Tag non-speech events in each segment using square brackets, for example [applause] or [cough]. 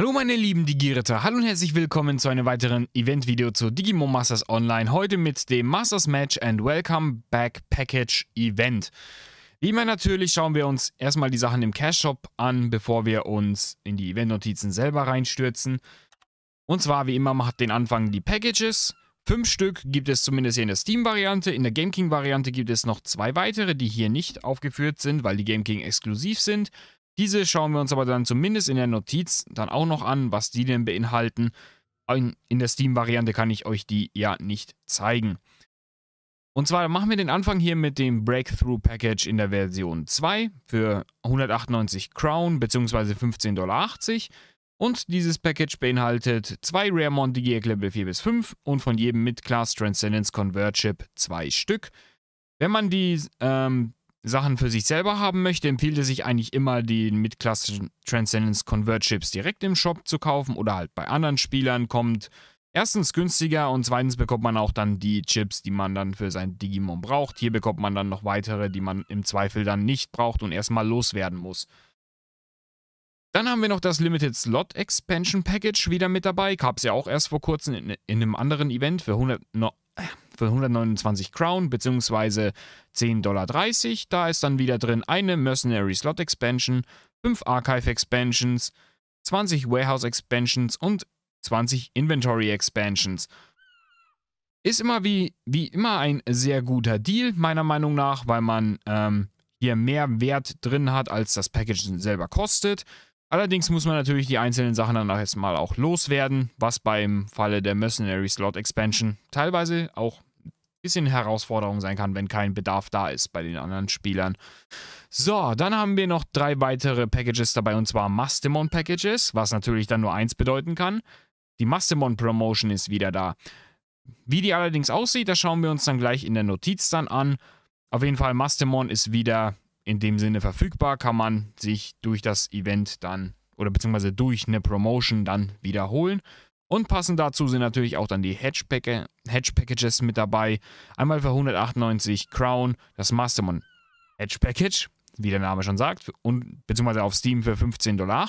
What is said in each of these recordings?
Hallo meine lieben Digiretter, hallo und herzlich willkommen zu einem weiteren Event-Video zu Digimon Masters Online. Heute mit dem Masters Match and Welcome Back Package Event. Wie immer natürlich schauen wir uns erstmal die Sachen im Cash-Shop an, bevor wir uns in die Event-Notizen selber reinstürzen. Und zwar wie immer macht den Anfang die Packages. Fünf Stück gibt es zumindest hier in der Steam-Variante. In der Game king variante gibt es noch zwei weitere, die hier nicht aufgeführt sind, weil die Game King exklusiv sind. Diese schauen wir uns aber dann zumindest in der Notiz dann auch noch an, was die denn beinhalten. In, der Steam-Variante kann ich euch die ja nicht zeigen. Und zwar machen wir den Anfang hier mit dem Breakthrough Package in der Version 2 für 198 Crown bzw. 15,80 Dollar. Und dieses Package beinhaltet zwei Rare Montagier Level 4 bis 5 und von jedem Mid-Class Transcendence Convert Chip zwei Stück. Wenn man die ähm, Sachen für sich selber haben möchte, empfiehlt es sich eigentlich immer, die mit klassischen Transcendence Convert Chips direkt im Shop zu kaufen oder halt bei anderen Spielern kommt. Erstens günstiger und zweitens bekommt man auch dann die Chips, die man dann für sein Digimon braucht. Hier bekommt man dann noch weitere, die man im Zweifel dann nicht braucht und erstmal loswerden muss. Dann haben wir noch das Limited Slot Expansion Package wieder mit dabei. Gab es ja auch erst vor kurzem in, in einem anderen Event für 100, no, für 129 Crown bzw. 10,30 Dollar. Da ist dann wieder drin eine Mercenary Slot Expansion, 5 Archive Expansions, 20 Warehouse Expansions und 20 Inventory Expansions. Ist immer wie, wie immer ein sehr guter Deal, meiner Meinung nach, weil man ähm, hier mehr Wert drin hat, als das Package selber kostet. Allerdings muss man natürlich die einzelnen Sachen dann erstmal auch loswerden, was beim Falle der Mercenary Slot Expansion teilweise auch ein bisschen Herausforderung sein kann, wenn kein Bedarf da ist bei den anderen Spielern. So, dann haben wir noch drei weitere Packages dabei und zwar Mastemon Packages, was natürlich dann nur eins bedeuten kann. Die Mastemon Promotion ist wieder da. Wie die allerdings aussieht, das schauen wir uns dann gleich in der Notiz dann an. Auf jeden Fall, Mastemon ist wieder in dem Sinne verfügbar, kann man sich durch das Event dann oder beziehungsweise durch eine Promotion dann wiederholen. Und passend dazu sind natürlich auch dann die Hedge-Packages mit dabei. Einmal für 198 Crown, das Mastermon Hedge Package, wie der Name schon sagt, und beziehungsweise auf Steam für 15,80 Dollar.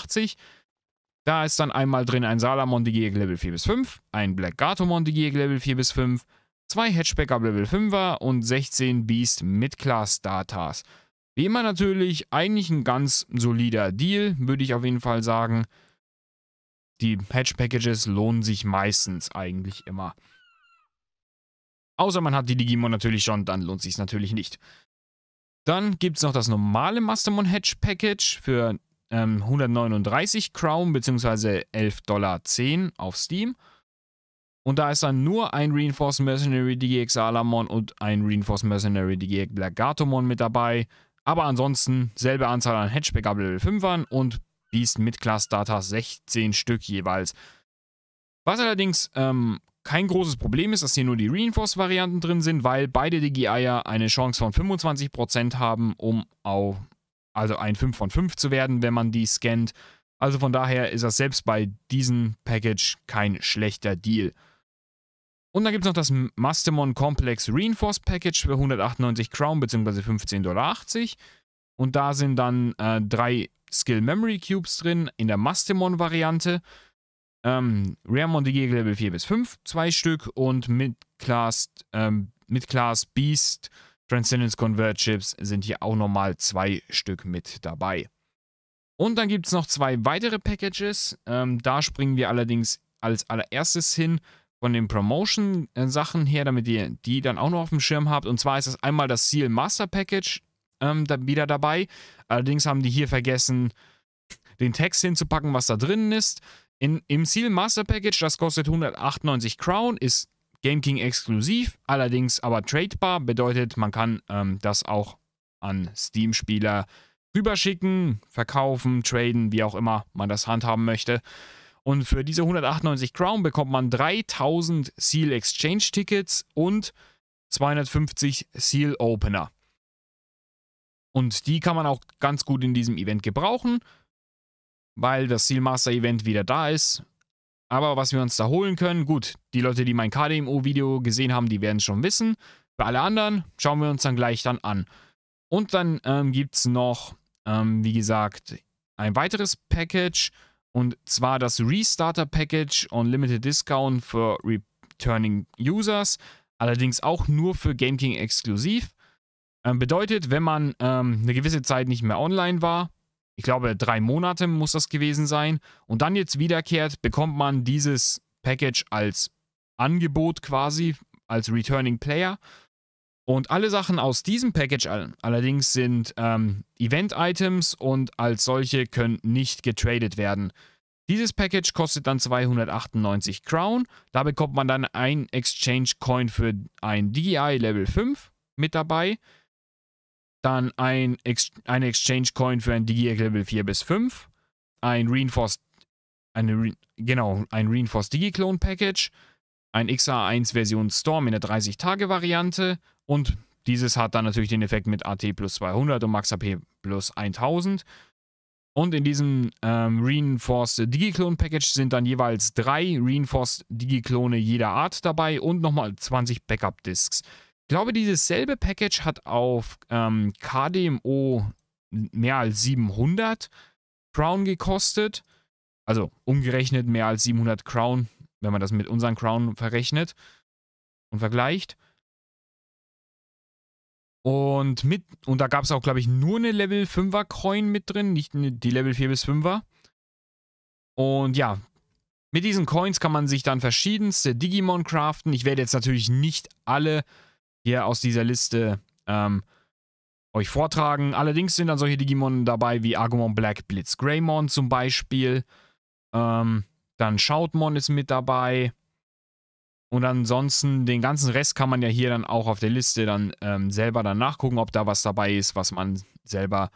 Da ist dann einmal drin ein Salamon Digieg Level 4 bis 5, ein Black Gatomon Digieg Level 4 bis 5, zwei Hatchback ab Level 5er und 16 Beast mit Class Datas. Wie immer natürlich eigentlich ein ganz solider Deal, würde ich auf jeden Fall sagen. Die Patch-Packages lohnen sich meistens eigentlich immer. Außer man hat die Digimon natürlich schon, dann lohnt sich es natürlich nicht. Dann gibt es noch das normale Mastermon Hedge Package für ähm, 139 Crown bzw. 11,10 Dollar auf Steam. Und da ist dann nur ein Reinforced Mercenary DGX Alamon und ein Reinforced Mercenary DGX Blagatomon mit dabei. Aber ansonsten selbe Anzahl an Hatchback ab Level 5ern und Beast mit Class Data 16 Stück jeweils. Was allerdings ähm, kein großes Problem ist, dass hier nur die Reinforce-Varianten drin sind, weil beide DGIer eine Chance von 25% haben, um auf, also ein 5 von 5 zu werden, wenn man die scannt. Also von daher ist das selbst bei diesem Package kein schlechter Deal. Und dann gibt es noch das Mastemon Complex Reinforced Package für 198 Crown bzw. 15,80 Dollar. Und da sind dann äh, drei Skill Memory Cubes drin in der Mastemon-Variante. Ähm, Rare Montague Level 4 bis 5, zwei Stück und mit Class, ähm, mit Class Beast Transcendence Convert Chips sind hier auch nochmal zwei Stück mit dabei. Und dann gibt es noch zwei weitere Packages. Ähm, da springen wir allerdings als allererstes hin von den Promotion-Sachen äh, her, damit ihr die dann auch noch auf dem Schirm habt. Und zwar ist das einmal das Seal Master Package ähm, da, wieder dabei. Allerdings haben die hier vergessen, den Text hinzupacken, was da drin ist. In, Im Seal Master Package, das kostet 198 Crown, ist Game King exklusiv, allerdings aber tradebar. Bedeutet, man kann ähm, das auch an Steam-Spieler rüberschicken, verkaufen, traden, wie auch immer man das handhaben möchte. Und für diese 198 Crown bekommt man 3000 Seal Exchange Tickets und 250 Seal Opener. Und die kann man auch ganz gut in diesem Event gebrauchen, weil das Seal Master Event wieder da ist. Aber was wir uns da holen können, gut, die Leute, die mein KDMO-Video gesehen haben, die werden es schon wissen. Für alle anderen schauen wir uns dann gleich dann an. Und dann ähm, gibt es noch, ähm, wie gesagt, ein weiteres Package und zwar das Restarter Package Unlimited Discount für Returning Users. Allerdings auch nur für GameKing exklusiv. Ähm, bedeutet, wenn man ähm, eine gewisse Zeit nicht mehr online war, ich glaube drei Monate muss das gewesen sein, und dann jetzt wiederkehrt, bekommt man dieses Package als Angebot quasi, als Returning Player und alle Sachen aus diesem Package allerdings sind ähm, Event-Items und als solche können nicht getradet werden. Dieses Package kostet dann 298 Crown. Da bekommt man dann ein Exchange Coin für ein DI Level 5 mit dabei. Dann ein Ex eine Exchange Coin für ein DI Level 4 bis 5. Ein Reinforced, eine Re genau, ein Reinforced Digi-Clone Package. Ein XA1 Version Storm in der 30-Tage-Variante. Und dieses hat dann natürlich den Effekt mit AT plus 200 und Max AP plus 1000. Und in diesem ähm, Reinforced Digiclone Package sind dann jeweils drei Reinforced Digiclone jeder Art dabei und nochmal 20 Backup Disks. Ich glaube, dieses selbe Package hat auf ähm, KDMO mehr als 700 Crown gekostet. Also umgerechnet mehr als 700 Crown, wenn man das mit unseren Crown verrechnet und vergleicht. Und mit, und da gab es auch, glaube ich, nur eine Level 5er Coin mit drin, nicht die Level 4 bis 5er. Und ja, mit diesen Coins kann man sich dann verschiedenste Digimon craften. Ich werde jetzt natürlich nicht alle hier aus dieser Liste ähm, euch vortragen. Allerdings sind dann solche Digimon dabei wie Agumon Black Blitz Greymon zum Beispiel. Ähm, dann Shoutmon ist mit dabei. Und ansonsten, den ganzen Rest kann man ja hier dann auch auf der Liste dann ähm, selber dann nachgucken, ob da was dabei ist, was man selber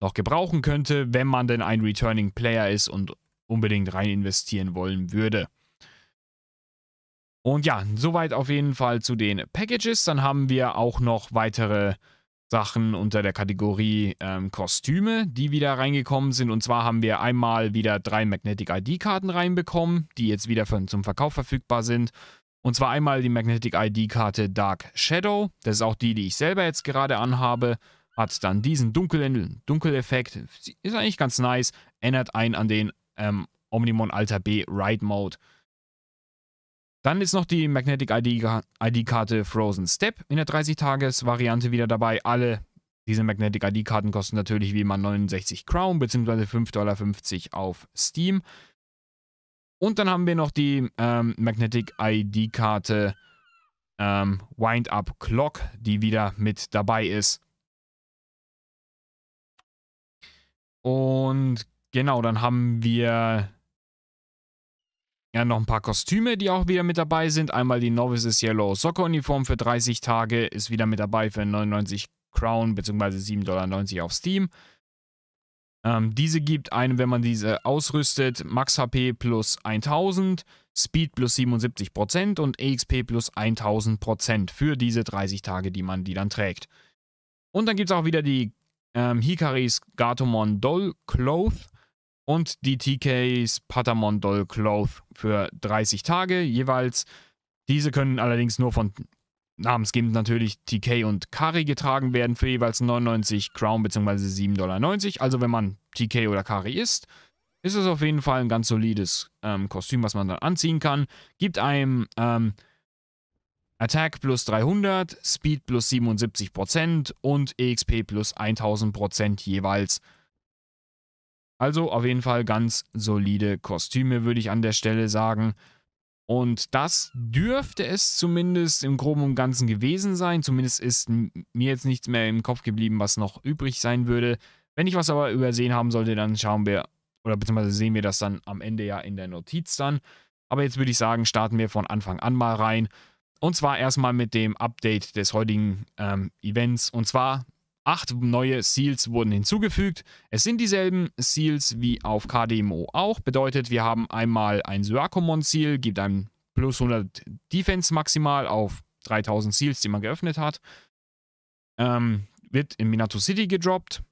noch gebrauchen könnte, wenn man denn ein Returning Player ist und unbedingt rein investieren wollen würde. Und ja, soweit auf jeden Fall zu den Packages. Dann haben wir auch noch weitere Sachen unter der Kategorie ähm, Kostüme, die wieder reingekommen sind. Und zwar haben wir einmal wieder drei Magnetic ID-Karten reinbekommen, die jetzt wieder für, zum Verkauf verfügbar sind. Und zwar einmal die Magnetic ID-Karte Dark Shadow. Das ist auch die, die ich selber jetzt gerade anhabe. Hat dann diesen dunklen Dunkeleffekt. Ist eigentlich ganz nice. Ändert einen an den ähm, Omnimon Alta B Ride Mode. Dann ist noch die Magnetic ID-Karte Frozen Step in der 30-Tages-Variante wieder dabei. Alle diese Magnetic ID-Karten kosten natürlich wie immer 69 Crown bzw. 5,50 Dollar auf Steam. Und dann haben wir noch die ähm, Magnetic ID-Karte ähm, Wind-Up Clock, die wieder mit dabei ist. Und genau, dann haben wir ja noch ein paar Kostüme, die auch wieder mit dabei sind. Einmal die Novices Yellow Soccer Uniform für 30 Tage ist wieder mit dabei für 99 Crown bzw. 7,90 Dollar auf Steam. Ähm, diese gibt einem, wenn man diese ausrüstet, Max HP plus 1000, Speed plus 77% und EXP plus 1000% für diese 30 Tage, die man die dann trägt. Und dann gibt es auch wieder die ähm, Hikaris Gatomon Doll Cloth und die TKs Patamon Doll Cloth für 30 Tage jeweils. Diese können allerdings nur von namensgebend natürlich TK und Kari getragen werden für jeweils 99 Crown bzw. 7,90 Dollar. Also wenn man TK oder Kari ist, ist es auf jeden Fall ein ganz solides ähm, Kostüm, was man dann anziehen kann. Gibt einem ähm, Attack plus 300, Speed plus 77% und EXP plus 1000% jeweils. Also auf jeden Fall ganz solide Kostüme, würde ich an der Stelle sagen. Und das dürfte es zumindest im Groben und Ganzen gewesen sein. Zumindest ist mir jetzt nichts mehr im Kopf geblieben, was noch übrig sein würde. Wenn ich was aber übersehen haben sollte, dann schauen wir, oder beziehungsweise sehen wir das dann am Ende ja in der Notiz dann. Aber jetzt würde ich sagen, starten wir von Anfang an mal rein. Und zwar erstmal mit dem Update des heutigen ähm, Events. Und zwar Acht neue Seals wurden hinzugefügt. Es sind dieselben Seals wie auf KDMO auch. Bedeutet, wir haben einmal ein Suakomon seal gibt einem plus 100 Defense maximal auf 3000 Seals, die man geöffnet hat. Ähm, wird in Minato City gedroppt.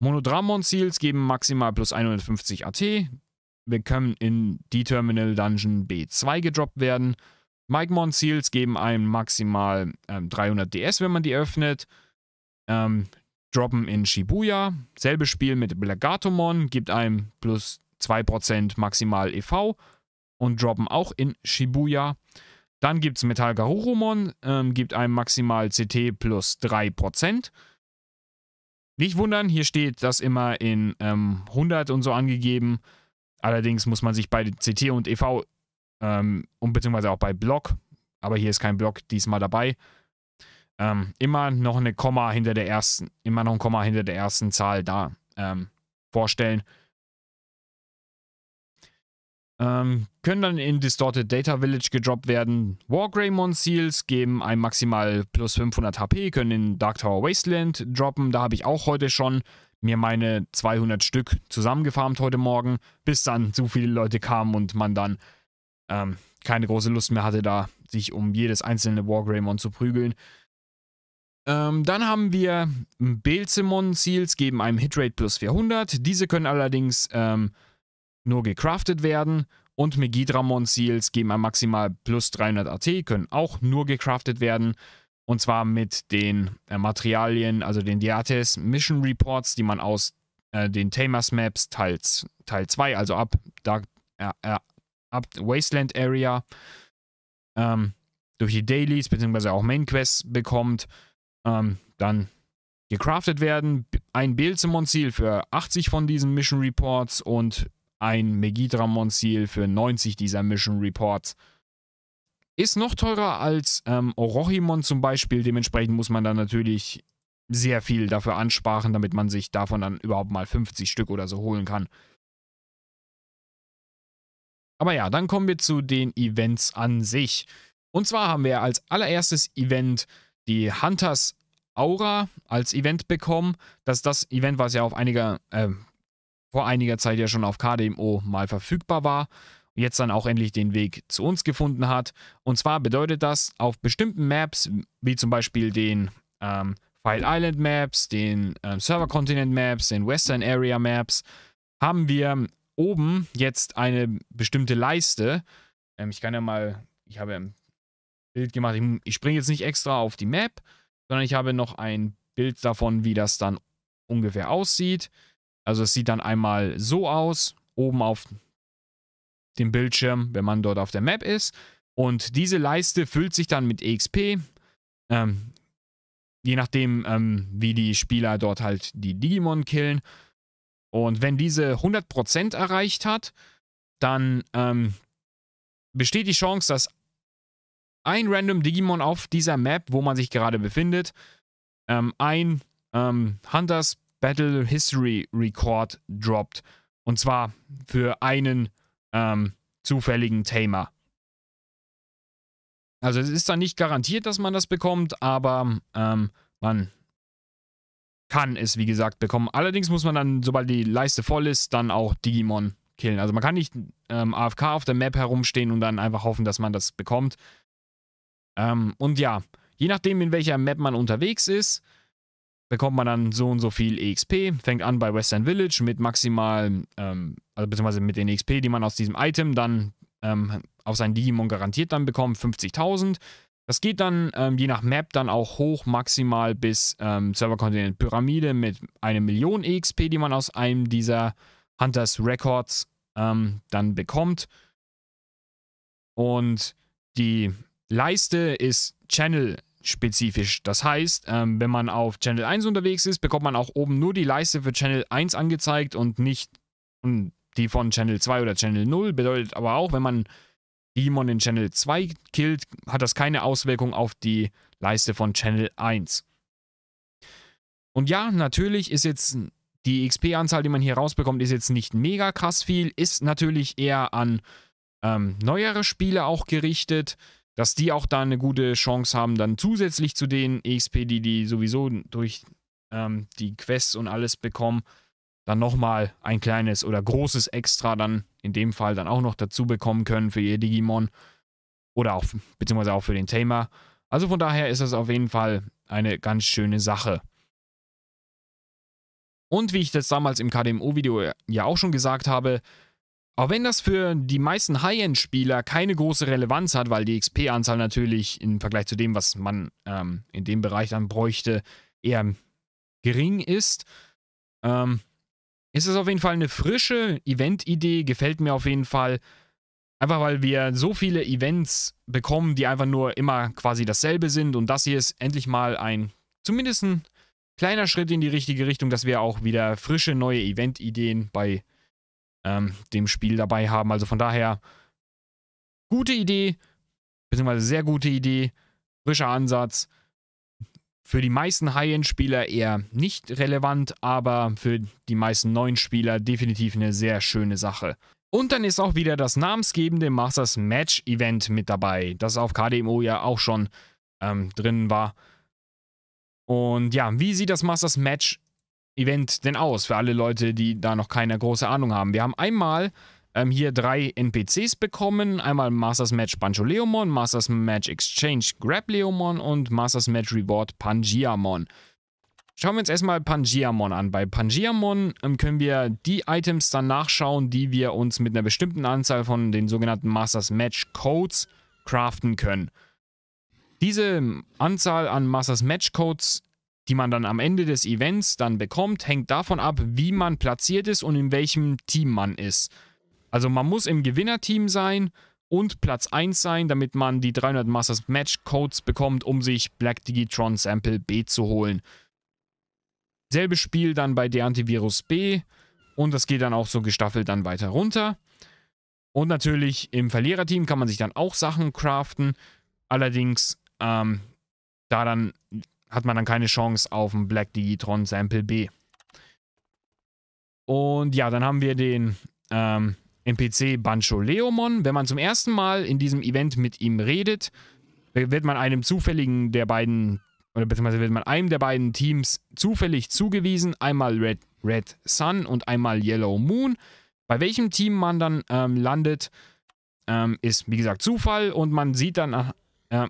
Monodramon-Seals geben maximal plus 150 AT. Wir können in D-Terminal Dungeon B2 gedroppt werden. Mike Mon Seals geben einem maximal ähm, 300 DS, wenn man die öffnet. Ähm, droppen in Shibuya. Selbes Spiel mit Blagatomon, gibt einem plus 2% maximal EV und droppen auch in Shibuya. Dann gibt es Metal Garurumon, ähm, gibt einem maximal CT plus 3%. Nicht wundern, hier steht das immer in ähm, 100 und so angegeben. Allerdings muss man sich bei CT und EV ähm, und beziehungsweise auch bei Block, aber hier ist kein Block diesmal dabei, ähm, immer noch eine Komma hinter der ersten, immer noch ein Komma hinter der ersten Zahl da ähm, vorstellen. Ähm, können dann in Distorted Data Village gedroppt werden. Wargreymon Seals geben einem maximal plus 500 HP, können in Dark Tower Wasteland droppen. Da habe ich auch heute schon mir meine 200 Stück zusammengefarmt heute Morgen, bis dann zu viele Leute kamen und man dann ähm, keine große Lust mehr hatte, da sich um jedes einzelne Wargreymon zu prügeln. Ähm, dann haben wir Belzemon Seals, geben einem Hitrate plus 400. Diese können allerdings ähm, nur gecraftet werden. Und Megidramon Seals geben einem maximal plus 300 AT, können auch nur gecraftet werden. Und zwar mit den äh, Materialien, also den Diates Mission Reports, die man aus äh, den Tamers Maps Teil, Teil 2, also ab, Dark, äh, äh, ab Wasteland Area, ähm, durch die Dailies bzw. auch Main Quests bekommt ähm, dann gecraftet werden. Ein Belzemon-Ziel für 80 von diesen Mission Reports und ein Megidramon-Ziel für 90 dieser Mission Reports. Ist noch teurer als ähm, Orochimon zum Beispiel. Dementsprechend muss man dann natürlich sehr viel dafür ansparen, damit man sich davon dann überhaupt mal 50 Stück oder so holen kann. Aber ja, dann kommen wir zu den Events an sich. Und zwar haben wir als allererstes Event die Hunters Aura als Event bekommen. Das ist das Event, was ja auf einiger, äh, vor einiger Zeit ja schon auf KDMO mal verfügbar war. Jetzt dann auch endlich den Weg zu uns gefunden hat. Und zwar bedeutet das auf bestimmten Maps, wie zum Beispiel den ähm, File Island Maps, den ähm, Server Continent Maps, den Western Area Maps, haben wir oben jetzt eine bestimmte Leiste. Ähm, ich kann ja mal, ich habe Bild gemacht. Ich, ich springe jetzt nicht extra auf die Map, sondern ich habe noch ein Bild davon, wie das dann ungefähr aussieht. Also es sieht dann einmal so aus, oben auf dem Bildschirm, wenn man dort auf der Map ist. Und diese Leiste füllt sich dann mit EXP. Ähm, je nachdem, ähm, wie die Spieler dort halt die Digimon killen. Und wenn diese 100% erreicht hat, dann ähm, besteht die Chance, dass ein random Digimon auf dieser Map, wo man sich gerade befindet, ähm, ein ähm, Hunters Battle History Record droppt. Und zwar für einen ähm, zufälligen Tamer. Also es ist dann nicht garantiert, dass man das bekommt, aber ähm, man kann es, wie gesagt, bekommen. Allerdings muss man dann, sobald die Leiste voll ist, dann auch Digimon killen. Also man kann nicht ähm, AFK auf der Map herumstehen und dann einfach hoffen, dass man das bekommt. Ähm, und ja, je nachdem, in welcher Map man unterwegs ist, bekommt man dann so und so viel EXP. Fängt an bei Western Village mit maximal, ähm, also beziehungsweise mit den EXP, die man aus diesem Item dann ähm, auf seinen Digimon garantiert dann bekommt, 50.000. Das geht dann ähm, je nach Map dann auch hoch maximal bis ähm, Serverkontinent Pyramide mit einer Million EXP, die man aus einem dieser Hunters Records ähm, dann bekommt. Und die Leiste ist Channel spezifisch. Das heißt, ähm, wenn man auf Channel 1 unterwegs ist, bekommt man auch oben nur die Leiste für Channel 1 angezeigt und nicht die von Channel 2 oder Channel 0. Bedeutet aber auch, wenn man Demon in Channel 2 killt, hat das keine Auswirkung auf die Leiste von Channel 1. Und ja, natürlich ist jetzt die XP-Anzahl, die man hier rausbekommt, ist jetzt nicht mega krass viel, ist natürlich eher an ähm, neuere Spiele auch gerichtet dass die auch da eine gute Chance haben, dann zusätzlich zu den EXP, die die sowieso durch ähm, die Quests und alles bekommen, dann nochmal ein kleines oder großes Extra dann in dem Fall dann auch noch dazu bekommen können für ihr Digimon oder auch beziehungsweise auch für den Tamer. Also von daher ist das auf jeden Fall eine ganz schöne Sache. Und wie ich das damals im KDMO-Video ja auch schon gesagt habe, auch wenn das für die meisten High-End-Spieler keine große Relevanz hat, weil die XP-Anzahl natürlich im Vergleich zu dem, was man ähm, in dem Bereich dann bräuchte, eher gering ist, ähm, ist es auf jeden Fall eine frische Event-Idee, gefällt mir auf jeden Fall. Einfach weil wir so viele Events bekommen, die einfach nur immer quasi dasselbe sind. Und das hier ist endlich mal ein, zumindest ein kleiner Schritt in die richtige Richtung, dass wir auch wieder frische neue Event-Ideen bei ähm, dem Spiel dabei haben. Also von daher, gute Idee, beziehungsweise sehr gute Idee, frischer Ansatz. Für die meisten High-End-Spieler eher nicht relevant, aber für die meisten neuen Spieler definitiv eine sehr schöne Sache. Und dann ist auch wieder das namensgebende Masters Match Event mit dabei, das auf KDMO ja auch schon ähm, drin war. Und ja, wie sieht das Masters Match Event denn aus für alle Leute, die da noch keine große Ahnung haben? Wir haben einmal ähm, hier drei NPCs bekommen. Einmal Masters Match Banjo Leomon, Masters Match Exchange Grab Leomon und Masters Match Reward Pangiamon. Schauen wir uns erstmal Pangiamon an. Bei Pangiamon ähm, können wir die Items dann nachschauen, die wir uns mit einer bestimmten Anzahl von den sogenannten Masters Match Codes craften können. Diese Anzahl an Masters Match Codes die man dann am Ende des Events dann bekommt, hängt davon ab, wie man platziert ist und in welchem Team man ist. Also man muss im Gewinnerteam sein und Platz 1 sein, damit man die 300 Masters Match Codes bekommt, um sich Black Digitron Sample B zu holen. Selbes Spiel dann bei der Antivirus B und das geht dann auch so gestaffelt dann weiter runter. Und natürlich im Verliererteam kann man sich dann auch Sachen craften. Allerdings, ähm, da dann hat man dann keine Chance auf ein Black Digitron Sample B. Und ja, dann haben wir den ähm, NPC Bancho Leomon. Wenn man zum ersten Mal in diesem Event mit ihm redet, wird man einem zufälligen der beiden, oder beziehungsweise wird man einem der beiden Teams zufällig zugewiesen. Einmal Red, Red Sun und einmal Yellow Moon. Bei welchem Team man dann ähm, landet, ähm, ist wie gesagt Zufall und man sieht dann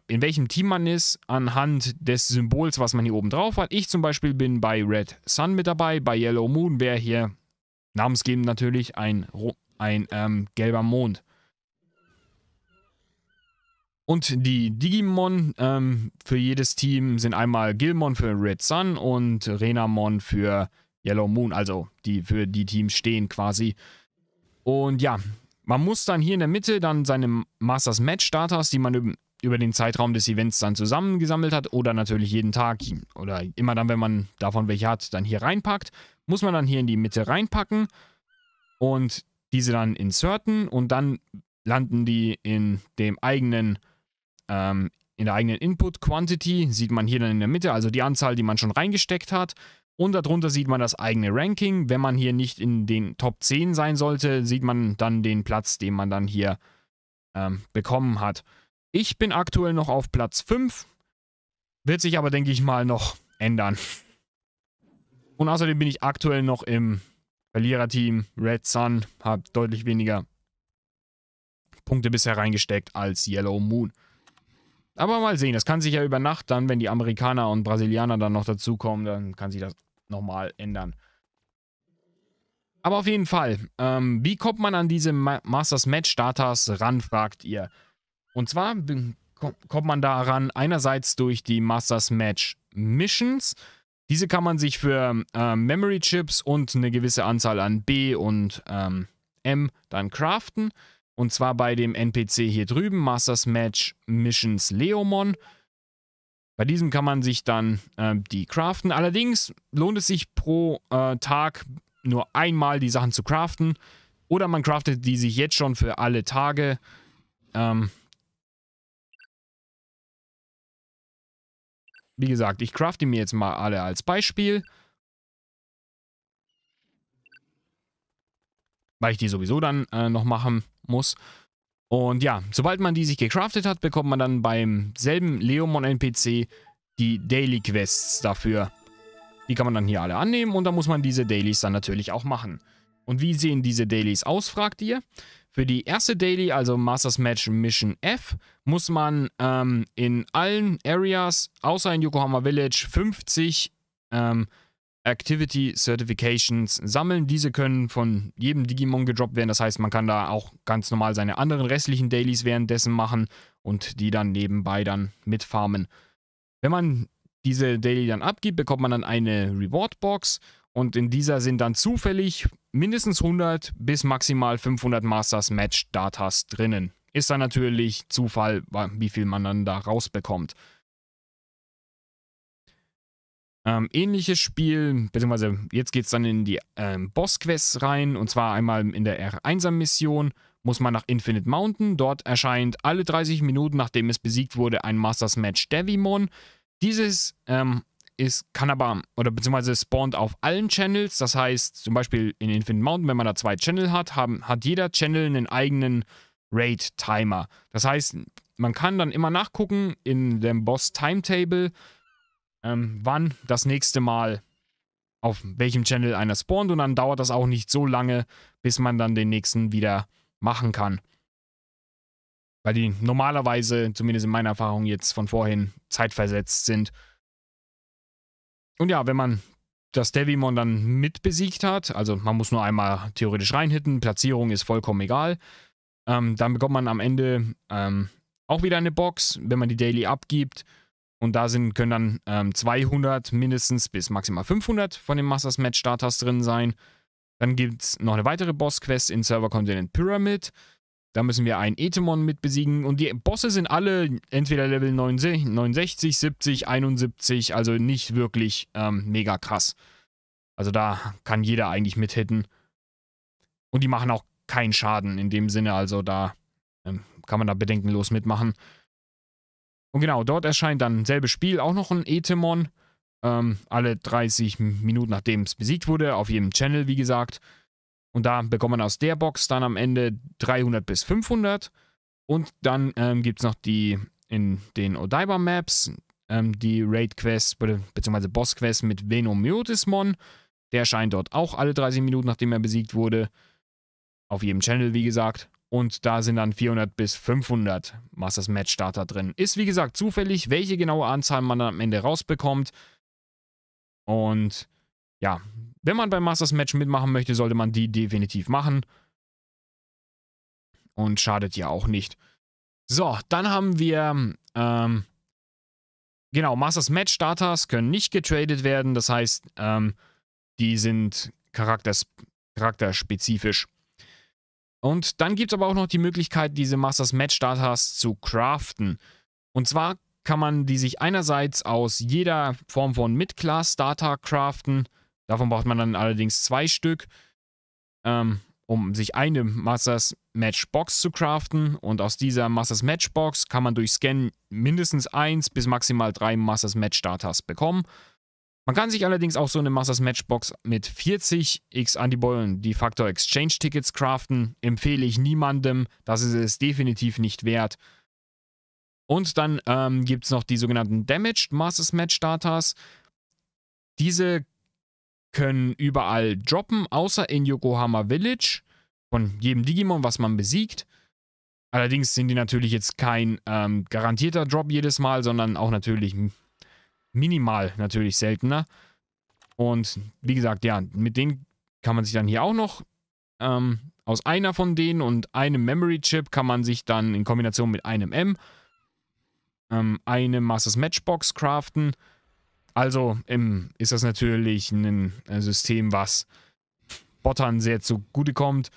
in welchem Team man ist, anhand des Symbols, was man hier oben drauf hat. Ich zum Beispiel bin bei Red Sun mit dabei, bei Yellow Moon wäre hier namensgebend natürlich ein, ein ähm, gelber Mond. Und die Digimon ähm, für jedes Team sind einmal Gilmon für Red Sun und Renamon für Yellow Moon, also die für die Teams stehen quasi. Und ja, man muss dann hier in der Mitte dann seine Masters Match Starters, die man über den Zeitraum des Events dann zusammengesammelt hat oder natürlich jeden Tag oder immer dann, wenn man davon welche hat, dann hier reinpackt, muss man dann hier in die Mitte reinpacken und diese dann inserten und dann landen die in dem eigenen ähm, in der eigenen Input Quantity sieht man hier dann in der Mitte, also die Anzahl, die man schon reingesteckt hat. Und darunter sieht man das eigene Ranking. Wenn man hier nicht in den Top 10 sein sollte, sieht man dann den Platz, den man dann hier ähm, bekommen hat. Ich bin aktuell noch auf Platz 5. Wird sich aber, denke ich mal, noch ändern. Und außerdem bin ich aktuell noch im Verliererteam Red Sun. Habe deutlich weniger Punkte bisher reingesteckt als Yellow Moon. Aber mal sehen, das kann sich ja über Nacht dann, wenn die Amerikaner und Brasilianer dann noch dazukommen, dann kann sich das nochmal ändern. Aber auf jeden Fall, ähm, wie kommt man an diese Ma Masters Match Starters ran, fragt ihr. Und zwar kommt man daran einerseits durch die Masters Match Missions. Diese kann man sich für äh, Memory Chips und eine gewisse Anzahl an B und ähm, M dann craften. Und zwar bei dem NPC hier drüben, Masters Match Missions Leomon. Bei diesem kann man sich dann äh, die craften. Allerdings lohnt es sich pro äh, Tag nur einmal die Sachen zu craften. Oder man craftet die sich jetzt schon für alle Tage. Ähm, Wie gesagt, ich crafte mir jetzt mal alle als Beispiel. Weil ich die sowieso dann äh, noch machen muss. Und ja, sobald man die sich gecraftet hat, bekommt man dann beim selben Leomon-NPC die Daily Quests dafür. Die kann man dann hier alle annehmen und dann muss man diese Dailies dann natürlich auch machen. Und wie sehen diese Dailies aus, fragt ihr? Für die erste Daily, also Masters Match Mission F, muss man ähm, in allen Areas, außer in Yokohama Village, 50 ähm, Activity Certifications sammeln. Diese können von jedem Digimon gedroppt werden. Das heißt, man kann da auch ganz normal seine anderen restlichen Dailies währenddessen machen und die dann nebenbei dann mitfarmen. Wenn man diese Daily dann abgibt, bekommt man dann eine Reward Box und in dieser sind dann zufällig mindestens 100 bis maximal 500 Masters Match Datas drinnen. Ist dann natürlich Zufall, wie viel man dann da rausbekommt. Ähm, ähnliches Spiel, beziehungsweise jetzt geht es dann in die ähm, Boss-Quests rein, und zwar einmal in der R1er-Mission muss man nach Infinite Mountain. Dort erscheint alle 30 Minuten, nachdem es besiegt wurde, ein Masters Match Devimon. Dieses ähm, ist, kann aber, oder beziehungsweise spawnt auf allen Channels. Das heißt, zum Beispiel in Infinite Mountain, wenn man da zwei Channel hat, haben, hat jeder Channel einen eigenen Raid-Timer. Das heißt, man kann dann immer nachgucken in dem Boss-Timetable, ähm, wann das nächste Mal auf welchem Channel einer spawnt und dann dauert das auch nicht so lange, bis man dann den nächsten wieder machen kann. Weil die normalerweise, zumindest in meiner Erfahrung jetzt von vorhin, zeitversetzt sind. Und ja, wenn man das Devimon dann mitbesiegt hat, also man muss nur einmal theoretisch reinhitten, Platzierung ist vollkommen egal, ähm, dann bekommt man am Ende ähm, auch wieder eine Box, wenn man die Daily abgibt. Und da sind, können dann ähm, 200 mindestens bis maximal 500 von den Masters Match Starters drin sein. Dann gibt es noch eine weitere Boss-Quest in Server Continent Pyramid. Da müssen wir einen Etemon mit besiegen. Und die Bosse sind alle entweder Level 69, 70, 71, also nicht wirklich ähm, mega krass. Also da kann jeder eigentlich mithitten. Und die machen auch keinen Schaden in dem Sinne, also da ähm, kann man da bedenkenlos mitmachen. Und genau, dort erscheint dann selbe Spiel auch noch ein Etemon. Ähm, alle 30 Minuten, nachdem es besiegt wurde, auf jedem Channel, wie gesagt. Und da bekommt man aus der Box dann am Ende 300 bis 500. Und dann ähm, gibt es noch die in den Odaiba Maps, ähm, die Raid Quest, be beziehungsweise Boss Quest mit Venomyotismon. Der erscheint dort auch alle 30 Minuten, nachdem er besiegt wurde. Auf jedem Channel, wie gesagt. Und da sind dann 400 bis 500 Masters Match Starter drin. Ist wie gesagt zufällig, welche genaue Anzahl man dann am Ende rausbekommt. Und ja, wenn man beim Masters Match mitmachen möchte, sollte man die definitiv machen. Und schadet ja auch nicht. So, dann haben wir, ähm, genau, Masters Match Starters können nicht getradet werden. Das heißt, ähm, die sind charakters charakterspezifisch. Und dann gibt es aber auch noch die Möglichkeit, diese Masters Match Starters zu craften. Und zwar kann man die sich einerseits aus jeder Form von Mid-Class Starter craften Davon braucht man dann allerdings zwei Stück, ähm, um sich eine Masters Matchbox zu craften. Und aus dieser Masters Matchbox kann man durch Scan mindestens eins bis maximal drei Masters Match Starters bekommen. Man kann sich allerdings auch so eine Masters Matchbox mit 40 x Antibollen die Factor Exchange Tickets craften. Empfehle ich niemandem, das ist es definitiv nicht wert. Und dann ähm, gibt es noch die sogenannten Damaged Masters Match Starters. Diese können überall droppen, außer in Yokohama Village von jedem Digimon, was man besiegt. Allerdings sind die natürlich jetzt kein ähm, garantierter Drop jedes Mal, sondern auch natürlich minimal natürlich seltener. Und wie gesagt, ja, mit denen kann man sich dann hier auch noch ähm, aus einer von denen und einem Memory Chip kann man sich dann in Kombination mit einem M ähm, eine Masters Matchbox craften. Also ähm, ist das natürlich ein äh, System, was Bottern sehr zugutekommt.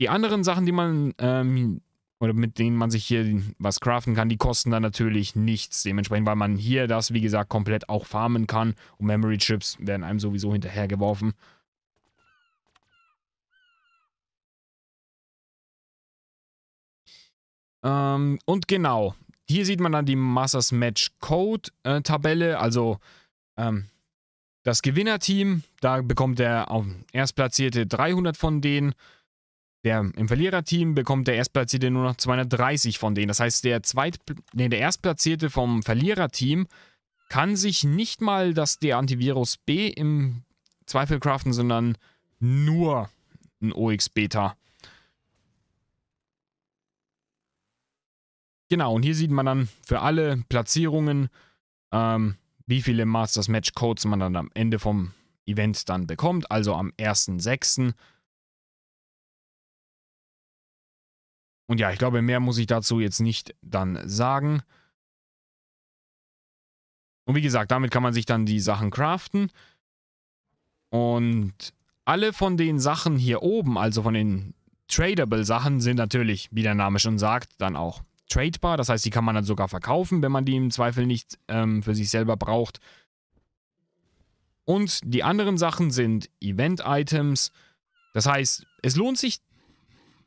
Die anderen Sachen, die man ähm, oder mit denen man sich hier was craften kann, die kosten dann natürlich nichts. Dementsprechend, weil man hier das, wie gesagt, komplett auch farmen kann. Und Memory Chips werden einem sowieso hinterhergeworfen. Ähm, und genau, hier sieht man dann die Masters Match Code äh, Tabelle, also ähm, das Gewinnerteam. Da bekommt der Erstplatzierte 300 von denen. Der, Im Verliererteam bekommt der Erstplatzierte nur noch 230 von denen. Das heißt, der, Zweit, nee, der Erstplatzierte vom Verliererteam kann sich nicht mal das d Antivirus B im Zweifel craften, sondern nur ein OX-Beta. Genau, und hier sieht man dann für alle Platzierungen, ähm, wie viele Masters Match Codes man dann am Ende vom Event dann bekommt, also am 1.6. Und ja, ich glaube, mehr muss ich dazu jetzt nicht dann sagen. Und wie gesagt, damit kann man sich dann die Sachen craften. Und alle von den Sachen hier oben, also von den tradable Sachen, sind natürlich, wie der Name schon sagt, dann auch tradebar, das heißt, die kann man dann sogar verkaufen, wenn man die im Zweifel nicht ähm, für sich selber braucht. Und die anderen Sachen sind Event-Items. Das heißt, es lohnt sich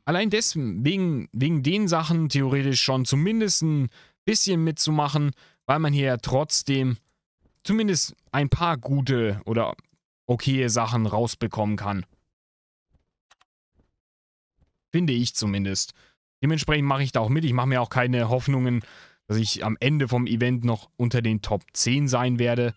allein deswegen, wegen den Sachen theoretisch schon zumindest ein bisschen mitzumachen, weil man hier ja trotzdem zumindest ein paar gute oder okaye Sachen rausbekommen kann. Finde ich zumindest. Dementsprechend mache ich da auch mit. Ich mache mir auch keine Hoffnungen, dass ich am Ende vom Event noch unter den Top 10 sein werde.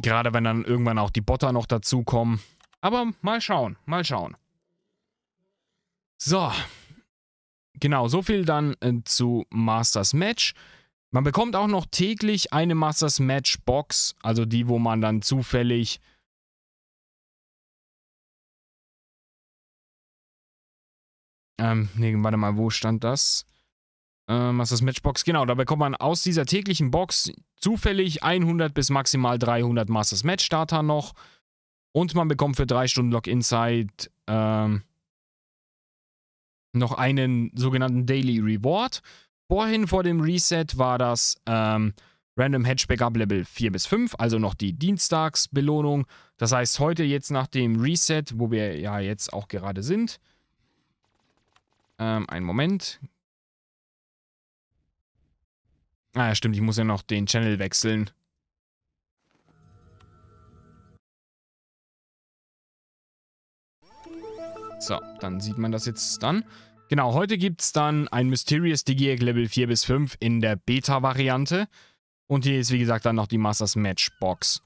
Gerade wenn dann irgendwann auch die Botter noch dazukommen. Aber mal schauen, mal schauen. So. Genau, so viel dann äh, zu Masters Match. Man bekommt auch noch täglich eine Masters Match Box, also die, wo man dann zufällig Ähm, nee, warte mal, wo stand das? Ähm, was ist das Matchbox? Genau, da bekommt man aus dieser täglichen Box zufällig 100 bis maximal 300 Masters Match Starter noch. Und man bekommt für drei Stunden Login-Zeit ähm, noch einen sogenannten Daily Reward. Vorhin vor dem Reset war das ähm, Random Hedge Backup Level 4 bis 5, also noch die Dienstagsbelohnung. Das heißt, heute jetzt nach dem Reset, wo wir ja jetzt auch gerade sind, ähm, einen Moment. Ah, stimmt, ich muss ja noch den Channel wechseln. So, dann sieht man das jetzt dann. Genau, heute gibt es dann ein Mysterious DigiEgg Level 4 bis 5 in der Beta-Variante. Und hier ist, wie gesagt, dann noch die Masters Matchbox.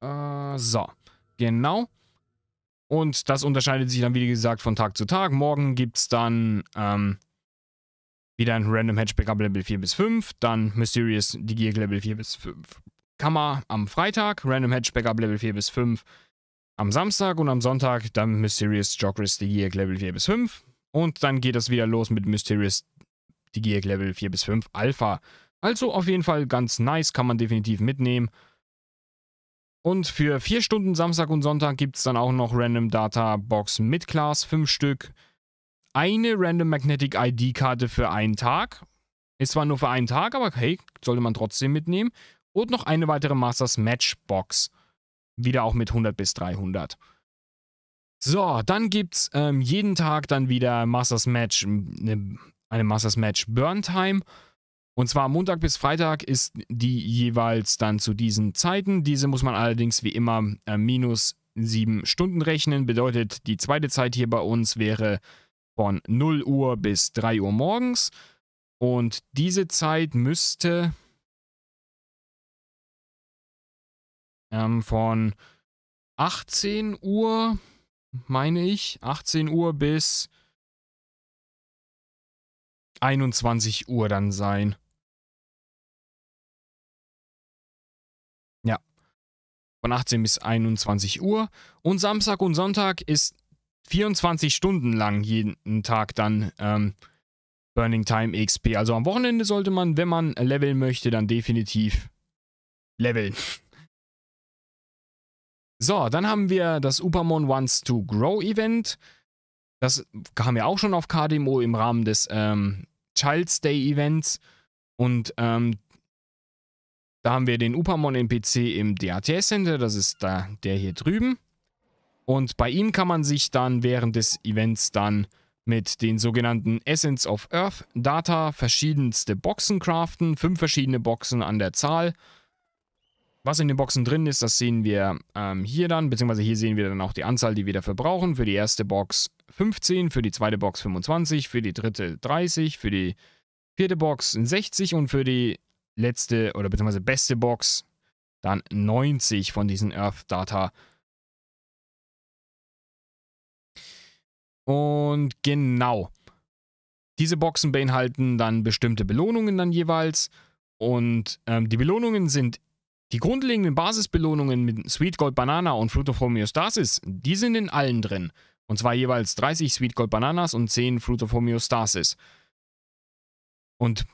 Äh, so, genau. Und das unterscheidet sich dann, wie gesagt, von Tag zu Tag. Morgen gibt es dann ähm, wieder ein Random Hatchback ab Level 4 bis 5. Dann Mysterious die Gear Level 4 bis 5. Kammer am Freitag. Random Hatchback ab Level 4 bis 5 am Samstag. Und am Sonntag dann Mysterious Jogress die Gear Level 4 bis 5. Und dann geht das wieder los mit Mysterious die Gear Level 4 bis 5 Alpha. Also auf jeden Fall ganz nice, kann man definitiv mitnehmen. Und für vier Stunden Samstag und Sonntag gibt es dann auch noch Random Data Box mit Class, fünf Stück. Eine Random Magnetic ID Karte für einen Tag. Ist zwar nur für einen Tag, aber hey, sollte man trotzdem mitnehmen. Und noch eine weitere Masters Match Box. Wieder auch mit 100 bis 300. So, dann gibt's ähm, jeden Tag dann wieder Masters Match, eine, eine Masters Match Burn Time. Und zwar Montag bis Freitag ist die jeweils dann zu diesen Zeiten. Diese muss man allerdings wie immer äh, minus 7 Stunden rechnen. Bedeutet, die zweite Zeit hier bei uns wäre von 0 Uhr bis 3 Uhr morgens. Und diese Zeit müsste ähm, von 18 Uhr, meine ich, 18 Uhr bis 21 Uhr dann sein. von 18 bis 21 Uhr. Und Samstag und Sonntag ist 24 Stunden lang jeden Tag dann ähm, Burning Time XP. Also am Wochenende sollte man, wenn man leveln möchte, dann definitiv leveln. So, dann haben wir das Upamon Wants to Grow Event. Das kam ja auch schon auf KDMO im Rahmen des ähm, Child's Day Events. Und ähm, da haben wir den Upamon-NPC im DATS-Center, das ist da der hier drüben. Und bei ihm kann man sich dann während des Events dann mit den sogenannten Essence of Earth Data verschiedenste Boxen craften, fünf verschiedene Boxen an der Zahl. Was in den Boxen drin ist, das sehen wir ähm, hier dann, beziehungsweise hier sehen wir dann auch die Anzahl, die wir dafür brauchen. Für die erste Box 15, für die zweite Box 25, für die dritte 30, für die vierte Box 60 und für die letzte oder beziehungsweise beste Box dann 90 von diesen Earth Data. Und genau. Diese Boxen beinhalten dann bestimmte Belohnungen dann jeweils. Und ähm, die Belohnungen sind die grundlegenden Basisbelohnungen mit Sweet Gold Banana und Fruit of Homeostasis. Die sind in allen drin. Und zwar jeweils 30 Sweet Gold Bananas und 10 Fruit of Homeostasis. Und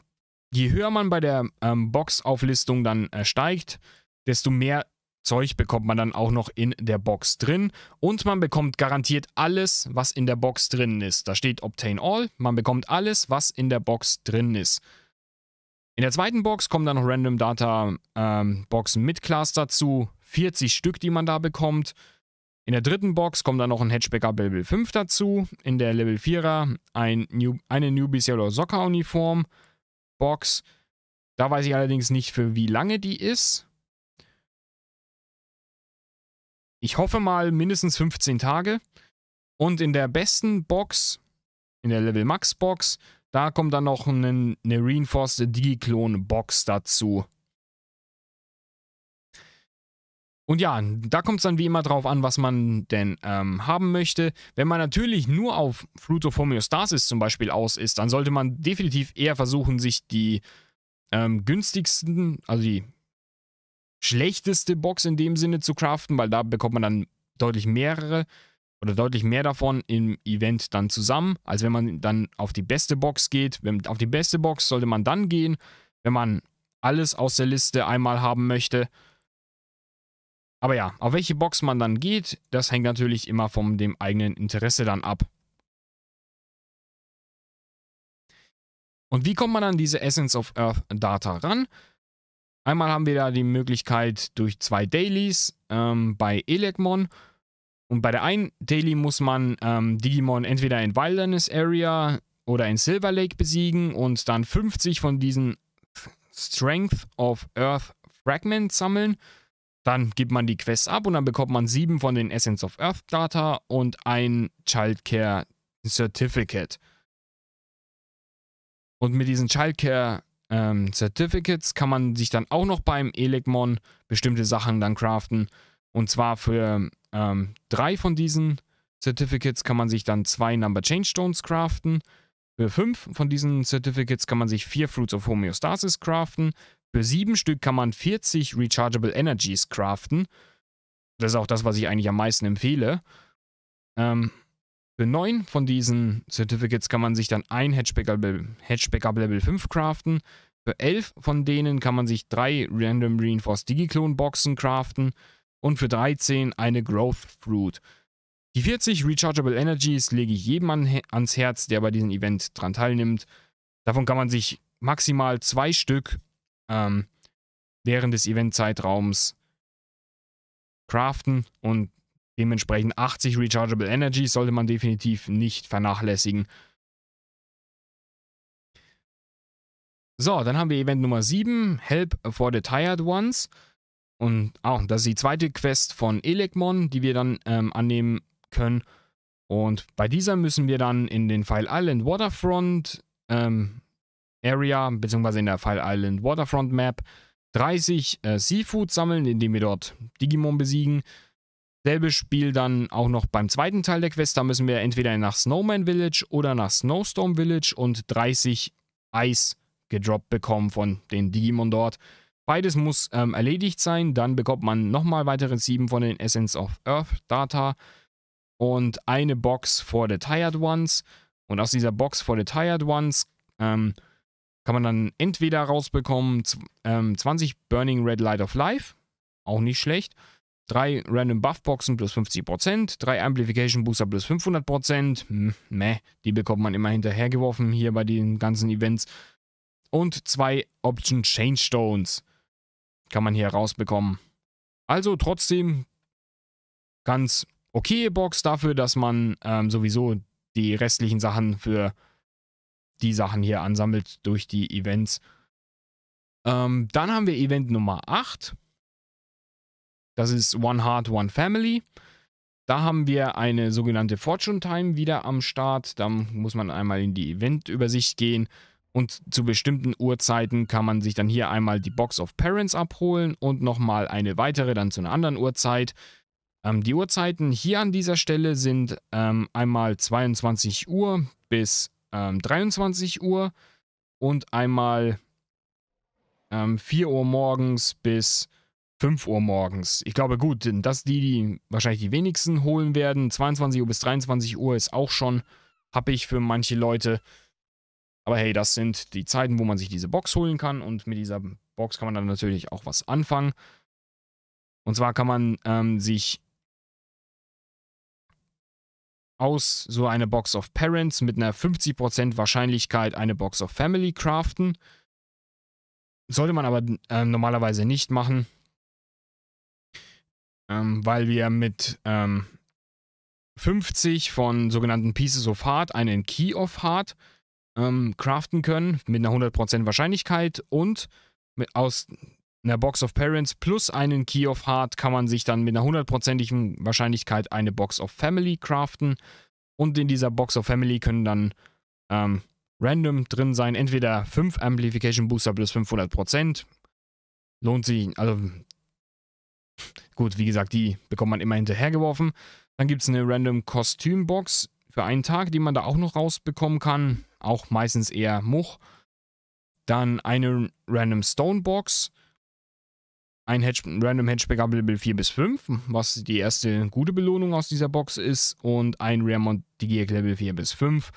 je höher man bei der ähm, Boxauflistung dann äh, steigt, desto mehr Zeug bekommt man dann auch noch in der Box drin. Und man bekommt garantiert alles, was in der Box drin ist. Da steht Obtain All. Man bekommt alles, was in der Box drin ist. In der zweiten Box kommen dann noch Random Data ähm, Boxen mit Class dazu. 40 Stück, die man da bekommt. In der dritten Box kommt dann noch ein Hatchbacker Level 5 dazu. In der Level 4er ein New eine Newbies Yellow Soccer Uniform. Box. Da weiß ich allerdings nicht, für wie lange die ist. Ich hoffe mal mindestens 15 Tage. Und in der besten Box, in der Level Max Box, da kommt dann noch eine, Reinforced Digi-Klon-Box dazu. Und ja, da kommt es dann wie immer drauf an, was man denn ähm, haben möchte. Wenn man natürlich nur auf Flutophomiostasis zum Beispiel aus ist, dann sollte man definitiv eher versuchen, sich die ähm, günstigsten, also die schlechteste Box in dem Sinne zu craften, weil da bekommt man dann deutlich mehrere oder deutlich mehr davon im Event dann zusammen, als wenn man dann auf die beste Box geht. Wenn, auf die beste Box sollte man dann gehen, wenn man alles aus der Liste einmal haben möchte aber ja, auf welche Box man dann geht, das hängt natürlich immer von dem eigenen Interesse dann ab. Und wie kommt man an diese Essence of Earth Data ran? Einmal haben wir da die Möglichkeit durch zwei Dailies ähm, bei Elegmon. Und bei der einen Daily muss man ähm, Digimon entweder in Wilderness Area oder in Silver Lake besiegen und dann 50 von diesen Strength of Earth Fragments sammeln. Dann gibt man die Quests ab und dann bekommt man sieben von den Essence of Earth Data und ein Childcare Certificate. Und mit diesen Childcare ähm, Certificates kann man sich dann auch noch beim Elegmon bestimmte Sachen dann craften. Und zwar für ähm, drei von diesen Certificates kann man sich dann zwei Number Change Stones craften. Für fünf von diesen Certificates kann man sich vier Fruits of Homeostasis craften. Für sieben Stück kann man 40 Rechargeable Energies craften. Das ist auch das, was ich eigentlich am meisten empfehle. Ähm, für neun von diesen Certificates kann man sich dann ein Hatchback Level 5 craften. Für elf von denen kann man sich drei Random Reinforced Digiclone Boxen craften. Und für 13 eine Growth Fruit. Die 40 Rechargeable Energies lege ich jedem an, ans Herz, der bei diesem Event dran teilnimmt. Davon kann man sich maximal zwei Stück ähm, während des Event-Zeitraums craften und dementsprechend 80 Rechargeable Energy sollte man definitiv nicht vernachlässigen. So, dann haben wir Event Nummer 7, Help for the Tired Ones. Und auch, das ist die zweite Quest von Elegmon, die wir dann ähm, annehmen können. Und bei dieser müssen wir dann in den File Island Waterfront ähm, Area, beziehungsweise in der File Island Waterfront Map 30 äh, Seafood sammeln, indem wir dort Digimon besiegen. Selbes Spiel dann auch noch beim zweiten Teil der Quest. Da müssen wir entweder nach Snowman Village oder nach Snowstorm Village und 30 Eis gedroppt bekommen von den Digimon dort. Beides muss ähm, erledigt sein. Dann bekommt man nochmal weitere 7 von den Essence of Earth Data und eine Box for the Tired Ones. Und aus dieser Box for the Tired Ones ähm, kann man dann entweder rausbekommen ähm, 20 Burning Red Light of Life, auch nicht schlecht. 3 Random Buff Boxen plus 50%, 3 Amplification Booster plus 500%, hm, meh, die bekommt man immer hinterhergeworfen hier bei den ganzen Events. Und 2 Option Change Stones kann man hier rausbekommen. Also trotzdem ganz okay Box dafür, dass man ähm, sowieso die restlichen Sachen für die Sachen hier ansammelt durch die Events. Ähm, dann haben wir Event Nummer 8. Das ist One Heart, One Family. Da haben wir eine sogenannte Fortune Time wieder am Start. Da muss man einmal in die Eventübersicht gehen. Und zu bestimmten Uhrzeiten kann man sich dann hier einmal die Box of Parents abholen und nochmal eine weitere dann zu einer anderen Uhrzeit. Ähm, die Uhrzeiten hier an dieser Stelle sind ähm, einmal 22 Uhr bis ähm, 23 Uhr und einmal ähm, 4 Uhr morgens bis 5 Uhr morgens. Ich glaube, gut, dass die, die wahrscheinlich die wenigsten holen werden. 22 Uhr bis 23 Uhr ist auch schon happig für manche Leute. Aber hey, das sind die Zeiten, wo man sich diese Box holen kann. Und mit dieser Box kann man dann natürlich auch was anfangen. Und zwar kann man ähm, sich aus so einer Box of Parents mit einer 50% Wahrscheinlichkeit eine Box of Family craften. Sollte man aber äh, normalerweise nicht machen, ähm, weil wir mit ähm, 50 von sogenannten Pieces of Heart einen Key of Heart ähm, craften können mit einer 100% Wahrscheinlichkeit und mit, aus einer Box of Parents plus einen Key of Heart kann man sich dann mit einer hundertprozentigen Wahrscheinlichkeit eine Box of Family craften. Und in dieser Box of Family können dann ähm, random drin sein, entweder 5 Amplification Booster plus 500%. Lohnt sich, also gut, wie gesagt, die bekommt man immer hinterhergeworfen. Dann gibt es eine random Kostümbox für einen Tag, die man da auch noch rausbekommen kann. Auch meistens eher Much. Dann eine random Stone Box ein Hedge Random Hedgeback Level 4 bis 5, was die erste gute Belohnung aus dieser Box ist, und ein Rare Digiac Level 4 bis 5.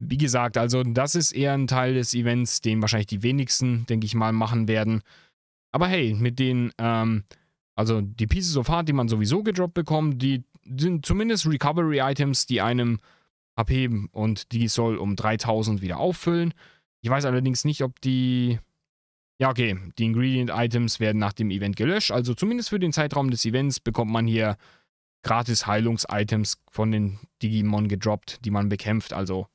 Wie gesagt, also das ist eher ein Teil des Events, den wahrscheinlich die wenigsten, denke ich mal, machen werden. Aber hey, mit den, ähm, also die Pieces of Heart, die man sowieso gedroppt bekommt, die sind zumindest Recovery-Items, die einem HP und die soll um 3000 wieder auffüllen. Ich weiß allerdings nicht, ob die ja, okay. Die Ingredient-Items werden nach dem Event gelöscht. Also zumindest für den Zeitraum des Events bekommt man hier gratis Heilungs-Items von den Digimon gedroppt, die man bekämpft. Also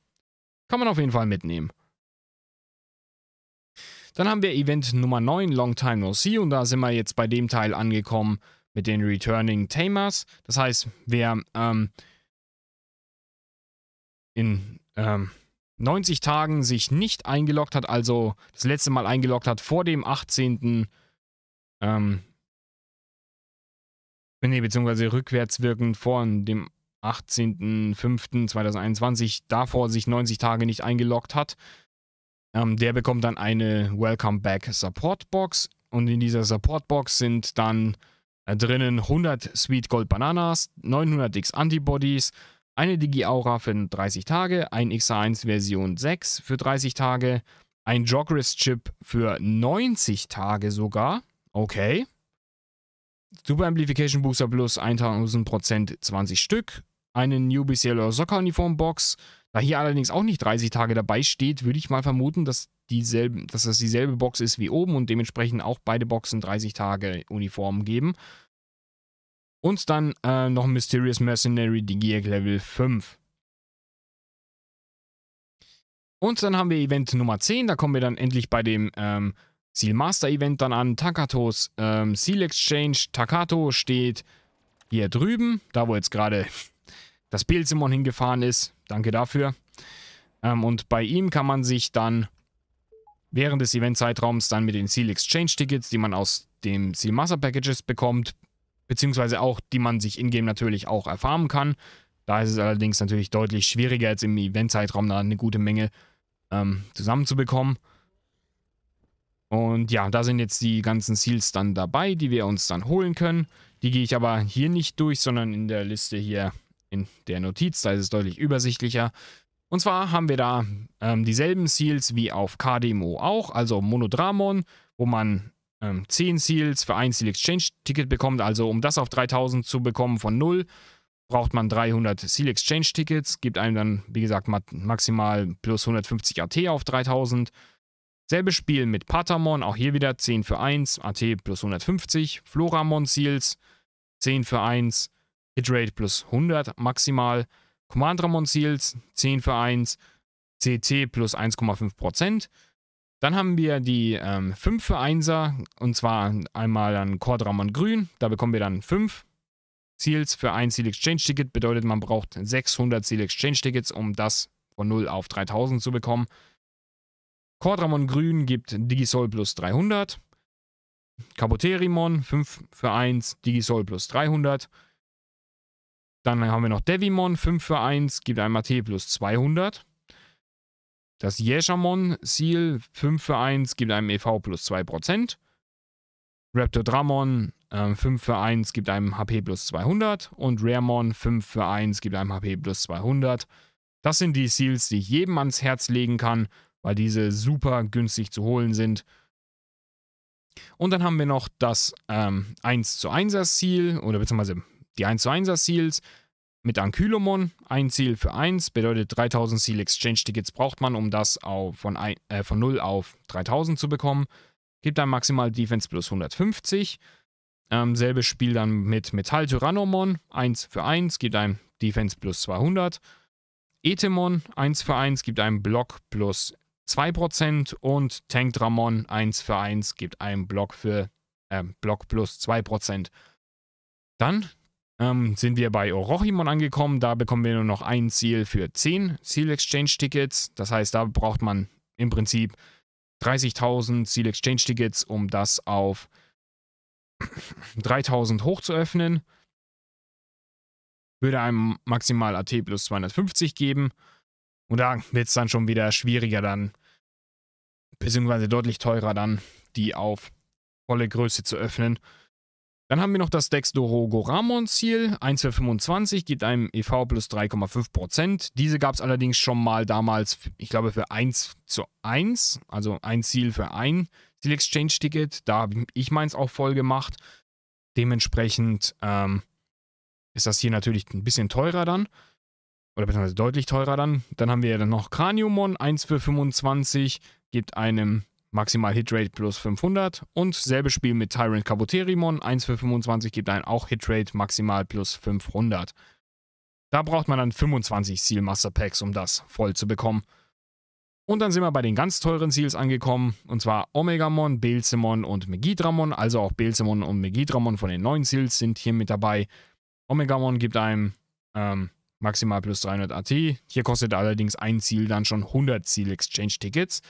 kann man auf jeden Fall mitnehmen. Dann haben wir Event Nummer 9, Long Time No See. Und da sind wir jetzt bei dem Teil angekommen mit den Returning Tamers. Das heißt, wer ähm, in ähm, 90 Tagen sich nicht eingeloggt hat, also das letzte Mal eingeloggt hat vor dem 18. Ähm, nee, beziehungsweise rückwärts wirkend vor dem 18.05.2021 davor sich 90 Tage nicht eingeloggt hat, ähm, der bekommt dann eine Welcome Back Support Box und in dieser Support Box sind dann äh, drinnen 100 Sweet Gold Bananas, 900 X Antibodies, eine Digi-Aura für 30 Tage, ein XA1 Version 6 für 30 Tage, ein Jogris-Chip für 90 Tage sogar. Okay. Super Amplification Booster Plus 1000% 20 Stück. Eine New BCL oder Soccer Uniform Box. Da hier allerdings auch nicht 30 Tage dabei steht, würde ich mal vermuten, dass, dieselbe, dass das dieselbe Box ist wie oben und dementsprechend auch beide Boxen 30 Tage Uniformen geben. Und dann äh, noch Mysterious Mercenary, die Gear Level 5. Und dann haben wir Event Nummer 10, da kommen wir dann endlich bei dem ähm, Seal Master Event dann an. Takatos ähm, Seal Exchange. Takato steht hier drüben, da wo jetzt gerade das Pilzimon hingefahren ist. Danke dafür. Ähm, und bei ihm kann man sich dann während des Event-Zeitraums dann mit den Seal Exchange Tickets, die man aus dem Seal Master Packages bekommt, beziehungsweise auch, die man sich in-game natürlich auch erfahren kann. Da ist es allerdings natürlich deutlich schwieriger, jetzt im Event-Zeitraum da eine gute Menge ähm, zusammenzubekommen. Und ja, da sind jetzt die ganzen Seals dann dabei, die wir uns dann holen können. Die gehe ich aber hier nicht durch, sondern in der Liste hier in der Notiz, da ist es deutlich übersichtlicher. Und zwar haben wir da ähm, dieselben Seals wie auf KDMO auch, also Monodramon, wo man ähm, 10 Seals für ein Seal Exchange Ticket bekommt. Also um das auf 3000 zu bekommen von 0, braucht man 300 Seal Exchange Tickets, gibt einem dann, wie gesagt, maximal plus 150 AT auf 3000. Selbes Spiel mit Patamon, auch hier wieder 10 für 1, AT plus 150, Floramon Seals 10 für 1, Hitrate plus 100 maximal, Commandramon Seals 10 für 1, CT plus 1,5%. Dann haben wir die ähm, 5 für 1er und zwar einmal dann Cordram und Grün. Da bekommen wir dann 5 Seals für ein Seal Exchange Ticket. Bedeutet, man braucht 600 Seal Exchange Tickets, um das von 0 auf 3000 zu bekommen. Cordramon Grün gibt Digisol plus 300. Caboterimon 5 für 1, Digisol plus 300. Dann haben wir noch Devimon 5 für 1, gibt einmal T plus 200. Das yeshamon seal 5 für 1 gibt einem EV plus 2%. Raptor Dramon 5 ähm, für 1 gibt einem HP plus 200 und Raremon 5 für 1 gibt einem HP plus 200. Das sind die Seals, die ich jedem ans Herz legen kann, weil diese super günstig zu holen sind. Und dann haben wir noch das ähm, 1 zu 1er Seal oder beziehungsweise die 1 zu 1er Seals mit Ankylomon. Ein Ziel für 1 bedeutet 3000 Seal Exchange Tickets braucht man, um das auf, von, ein, äh, von 0 auf 3000 zu bekommen. Gibt dann maximal Defense plus 150. Ähm, selbes Spiel dann mit Metall Tyrannomon. 1 für 1 gibt einem Defense plus 200. Etemon 1 für 1 gibt einem Block plus 2% und Tankdramon 1 für 1 gibt einem Block für äh, Block plus 2%. Dann ähm, sind wir bei Orochimon angekommen. Da bekommen wir nur noch ein Ziel für 10 Ziel-Exchange-Tickets. Das heißt, da braucht man im Prinzip 30.000 Ziel-Exchange-Tickets, um das auf 3.000 [clears throat] hochzuöffnen. Würde einem maximal AT plus 250 geben. Und da wird es dann schon wieder schwieriger dann, beziehungsweise deutlich teurer dann, die auf volle Größe zu öffnen. Dann haben wir noch das dexdoro goramon ziel 1 für 25 gibt einem EV plus 3,5%. Diese gab es allerdings schon mal damals, ich glaube, für 1 zu 1. Also ein Ziel für ein Ziel-Exchange-Ticket. Da habe ich meins auch voll gemacht. Dementsprechend ähm, ist das hier natürlich ein bisschen teurer dann. Oder beziehungsweise deutlich teurer dann. Dann haben wir dann noch Craniumon, 1 für 25, gibt einem Maximal Hitrate plus 500 und selbe Spiel mit Tyrant Caboterimon. 1 für 25 gibt einen auch Hitrate maximal plus 500. Da braucht man dann 25 Seal Master Packs, um das voll zu bekommen. Und dann sind wir bei den ganz teuren Seals angekommen, und zwar Omegamon, Belzemon und Megidramon. Also auch Belzemon und Megidramon von den neuen Seals sind hier mit dabei. Omegamon gibt einem ähm, maximal plus 300 AT. Hier kostet allerdings ein Ziel dann schon 100 Seal Exchange Tickets.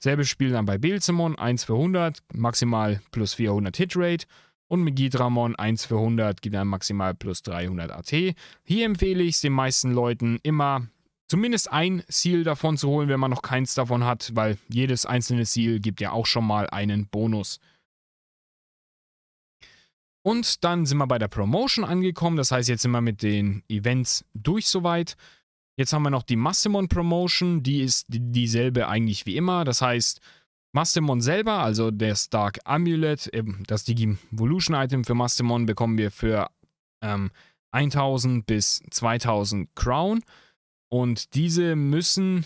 Selbes Spiel dann bei Belzemon, 1 für 100, maximal plus 400 Hitrate. Und mit Gidramon 1 für 100 gibt dann maximal plus 300 AT. Hier empfehle ich es den meisten Leuten immer, zumindest ein Seal davon zu holen, wenn man noch keins davon hat, weil jedes einzelne Seal gibt ja auch schon mal einen Bonus. Und dann sind wir bei der Promotion angekommen, das heißt, jetzt sind wir mit den Events durch soweit. Jetzt haben wir noch die Mastemon Promotion, die ist dieselbe eigentlich wie immer. Das heißt, Mastemon selber, also das Dark Amulet, das Digivolution-Item für Mastemon, bekommen wir für ähm, 1000 bis 2000 Crown. Und diese müssen.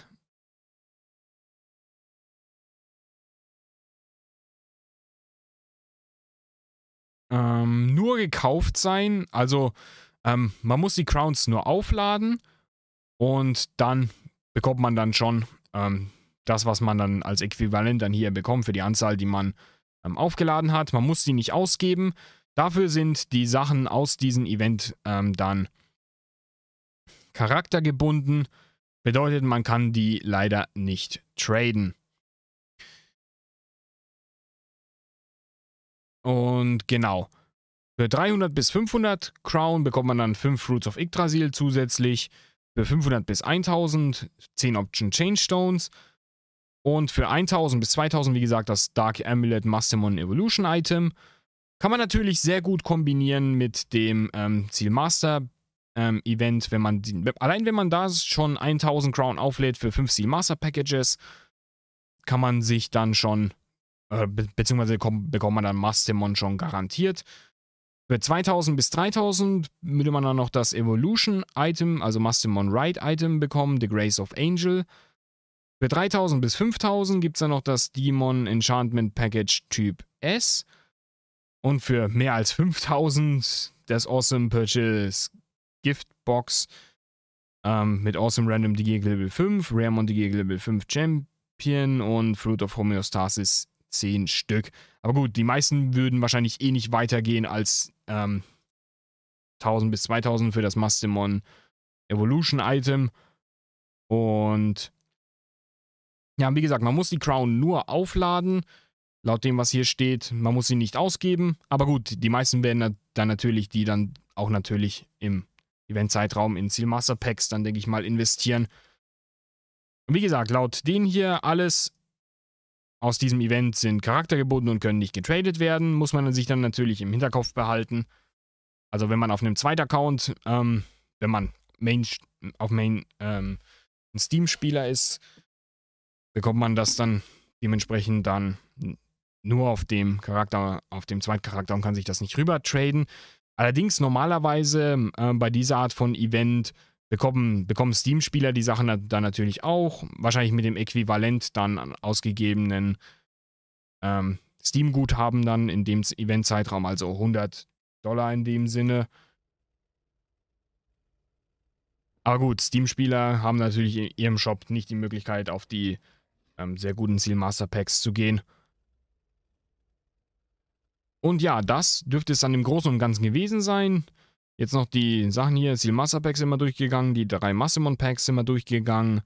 Ähm, nur gekauft sein. Also, ähm, man muss die Crowns nur aufladen und dann bekommt man dann schon ähm, das, was man dann als Äquivalent dann hier bekommt für die Anzahl, die man ähm, aufgeladen hat. Man muss sie nicht ausgeben. Dafür sind die Sachen aus diesem Event ähm, dann charaktergebunden. Bedeutet, man kann die leider nicht traden. Und genau. Für 300 bis 500 Crown bekommt man dann 5 Fruits of Yggdrasil zusätzlich für 500 bis 1000 10 Option Change Stones. Und für 1000 bis 2000, wie gesagt, das Dark Amulet Mastemon Evolution Item. Kann man natürlich sehr gut kombinieren mit dem ähm, Zielmaster ähm, Event, wenn man die, allein wenn man da schon 1000 Crown auflädt für 5 Zielmaster Packages, kann man sich dann schon, äh, be beziehungsweise bekommt man dann Mastemon schon garantiert. Für äh, 2000 bis 3000 würde man dann noch das Evolution-Item, also Mastemon Ride-Item bekommen, The Grace of Angel. Für 3000 bis 5000 gibt es dann noch das Demon Enchantment Package Typ S. Und für mehr als 5000 das Awesome Purchase Gift Box ähm, mit Awesome Random DG Level 5, Rare Mon DG Level 5 Champion und Fruit of Homeostasis zehn Stück. Aber gut, die meisten würden wahrscheinlich eh nicht weitergehen als ähm, 1000 bis 2000 für das Mastemon Evolution Item. Und ja, wie gesagt, man muss die Crown nur aufladen. Laut dem, was hier steht, man muss sie nicht ausgeben. Aber gut, die meisten werden dann natürlich die dann auch natürlich im Event-Zeitraum in Zielmaster Packs dann, denke ich mal, investieren. Und wie gesagt, laut denen hier alles aus diesem Event sind Charakter gebunden und können nicht getradet werden, muss man sich dann natürlich im Hinterkopf behalten. Also wenn man auf einem zweiten Account, ähm, wenn man Main, auf Main ähm, Steam-Spieler ist, bekommt man das dann dementsprechend dann nur auf dem Charakter, auf dem Zweitcharakter und kann sich das nicht rüber traden. Allerdings normalerweise äh, bei dieser Art von Event Bekommen, bekommen Steam-Spieler die Sachen dann natürlich auch, wahrscheinlich mit dem Äquivalent dann an ausgegebenen ähm, Steam-Guthaben dann in dem Event-Zeitraum, also 100 Dollar in dem Sinne. Aber gut, Steam-Spieler haben natürlich in ihrem Shop nicht die Möglichkeit, auf die ähm, sehr guten Seal Master Packs zu gehen. Und ja, das dürfte es dann im Großen und Ganzen gewesen sein. Jetzt noch die Sachen hier. Seal Master Packs sind wir durchgegangen. Die drei Massimon Packs sind wir durchgegangen.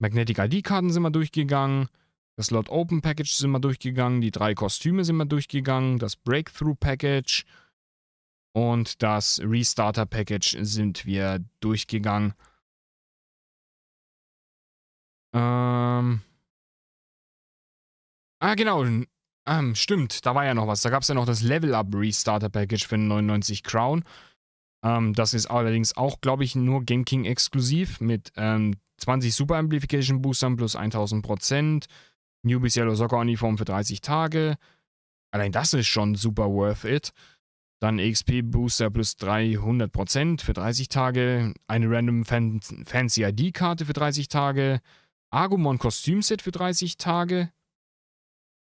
Magnetic ID-Karten sind wir durchgegangen. Das Lot Open Package sind wir durchgegangen. Die drei Kostüme sind wir durchgegangen. Das Breakthrough Package und das Restarter Package sind wir durchgegangen. Ähm. Ah, genau. Ähm, stimmt, da war ja noch was. Da gab es ja noch das Level Up Restarter Package für 99 Crown. Ähm, das ist allerdings auch, glaube ich, nur Game King exklusiv mit ähm, 20 Super Amplification Boostern plus 1000%, Newbies Yellow Soccer Uniform für 30 Tage. Allein das ist schon super worth it. Dann EXP Booster plus 300% für 30 Tage, eine Random Fan Fancy ID Karte für 30 Tage, Argumon Set für 30 Tage.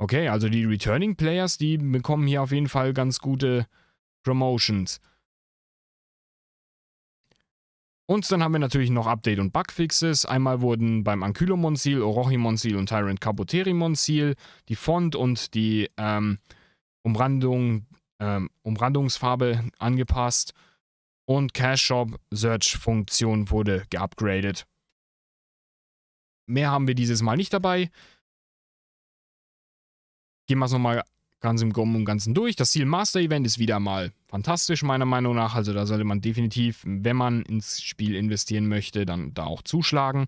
Okay, also die Returning Players, die bekommen hier auf jeden Fall ganz gute Promotions. Und dann haben wir natürlich noch Update und Bugfixes. Einmal wurden beim Ankylomon-Seal, Orochimon-Seal und Tyrant Caboterimon-Seal die Font und die ähm, Umrandung, ähm, Umrandungsfarbe angepasst. Und Cash Shop Search-Funktion wurde geupgradet. Mehr haben wir dieses Mal nicht dabei. Gehen wir es nochmal ganz im Groben und Ganzen durch. Das Seal Master Event ist wieder mal fantastisch, meiner Meinung nach. Also da sollte man definitiv, wenn man ins Spiel investieren möchte, dann da auch zuschlagen.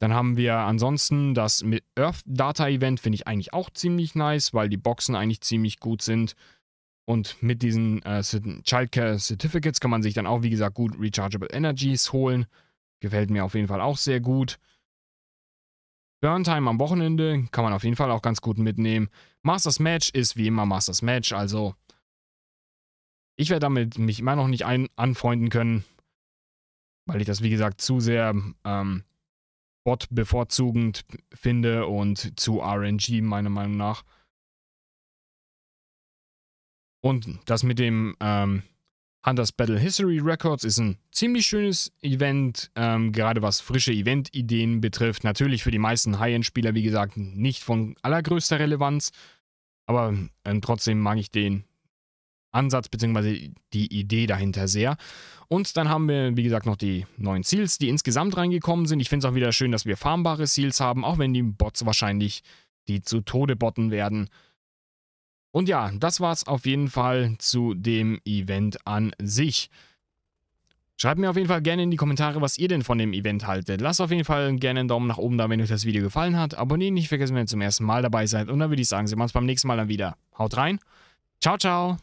Dann haben wir ansonsten das Earth Data Event, finde ich eigentlich auch ziemlich nice, weil die Boxen eigentlich ziemlich gut sind. Und mit diesen äh, Childcare Certificates kann man sich dann auch, wie gesagt, gut Rechargeable Energies holen. Gefällt mir auf jeden Fall auch sehr gut. Burntime am Wochenende kann man auf jeden Fall auch ganz gut mitnehmen. Masters Match ist wie immer Masters Match, also ich werde damit mich immer noch nicht ein anfreunden können, weil ich das, wie gesagt, zu sehr ähm, Bot bevorzugend finde und zu RNG meiner Meinung nach. Und das mit dem ähm, Hunters Battle History Records ist ein ziemlich schönes Event, ähm, gerade was frische Event-Ideen betrifft. Natürlich für die meisten High-End-Spieler, wie gesagt, nicht von allergrößter Relevanz, aber ähm, trotzdem mag ich den Ansatz bzw. die Idee dahinter sehr. Und dann haben wir, wie gesagt, noch die neuen Seals, die insgesamt reingekommen sind. Ich finde es auch wieder schön, dass wir farmbare Seals haben, auch wenn die Bots wahrscheinlich die zu Tode botten werden. Und ja, das war es auf jeden Fall zu dem Event an sich. Schreibt mir auf jeden Fall gerne in die Kommentare, was ihr denn von dem Event haltet. Lasst auf jeden Fall gerne einen Daumen nach oben da, wenn euch das Video gefallen hat. Abonniert nicht vergessen, wenn ihr zum ersten Mal dabei seid. Und dann würde ich sagen, sehen wir uns beim nächsten Mal dann wieder. Haut rein. Ciao, ciao.